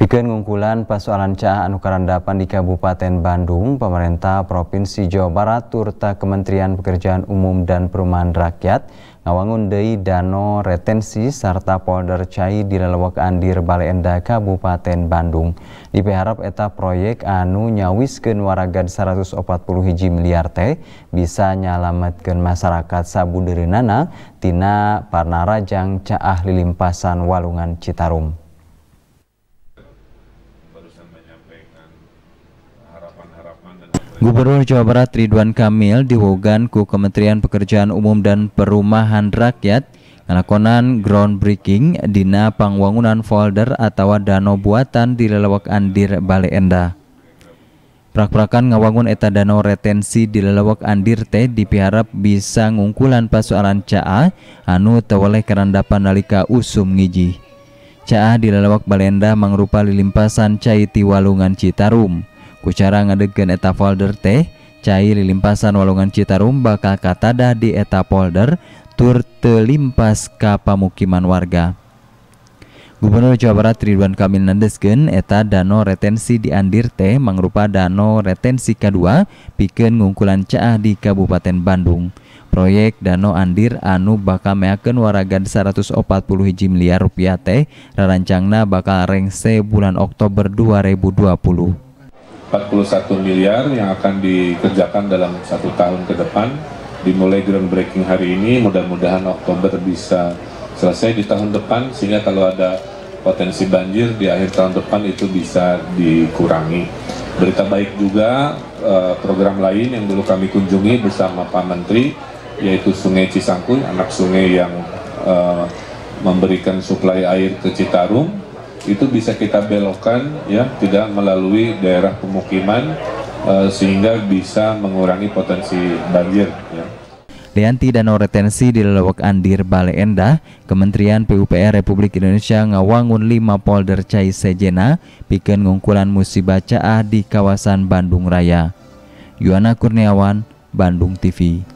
Bikin ngungkulan persoalan cah anu karandapan di Kabupaten Bandung, pemerintah Provinsi Jawa Barat turta Kementerian Pekerjaan Umum dan Perumahan Rakyat ngawangun dei dano retensi serta polder cai di lelewak andir Balenda Kabupaten Bandung. Dipeharap eta proyek anu wisken waragan 140 hiji miliar teh bisa nyalametkeun masyarakat sabu nana tina parnarajang ahli limpasan Walungan Citarum. Gubernur Jawa Barat Ridwan Kamil diwogan ku Kementerian Pekerjaan Umum dan Perumahan Rakyat ngalakonan groundbreaking dina pangwangunan folder atau danau buatan di lelawak Andir Bale Endah. Prak-prakan ngawangun eta danau retensi di lelawak Andir teh dipiharap bisa ngungkulan pasoalan caa anu teweleh kerandapan nalika usum ngiji cah di lalawak Balenda mangrupa lilimpasan cai ti walungan Citarum. Kucara ngadegen eta folder teh, cai lilimpasan walungan Citarum bakal katada di eta folder tur telimpas ka pamukiman warga. Gubernur Jawa Barat Ridwan Kamil Nandesken eta dano retensi di Andir teh mangrupa dano retensi K2 pikeun ngungkulan caah di Kabupaten Bandung. Proyek Dano Andir anu bakal meakeun waragan 140 hiji miliar rupiah teh rarancangna bakal rengse bulan Oktober 2020. 41 miliar yang akan dikerjakan dalam satu tahun ke depan dimulai breaking hari ini mudah-mudahan Oktober bisa selesai di tahun depan sehingga kalau ada potensi banjir di akhir tahun depan itu bisa dikurangi. Berita baik juga eh, program lain yang dulu kami kunjungi bersama Pak Menteri yaitu Sungai Cisangkui, anak sungai yang eh, memberikan suplai air ke Citarum itu bisa kita belokkan ya tidak melalui daerah pemukiman eh, sehingga bisa mengurangi potensi banjir Lianti Danau Retensi di Lelawak Andir Bale Endah, Kementerian PUPR Republik Indonesia ngawangun lima polder Cai Sejena, bikin ngungkulan musibah caah di kawasan Bandung Raya. Yuana Kurniawan, Bandung TV.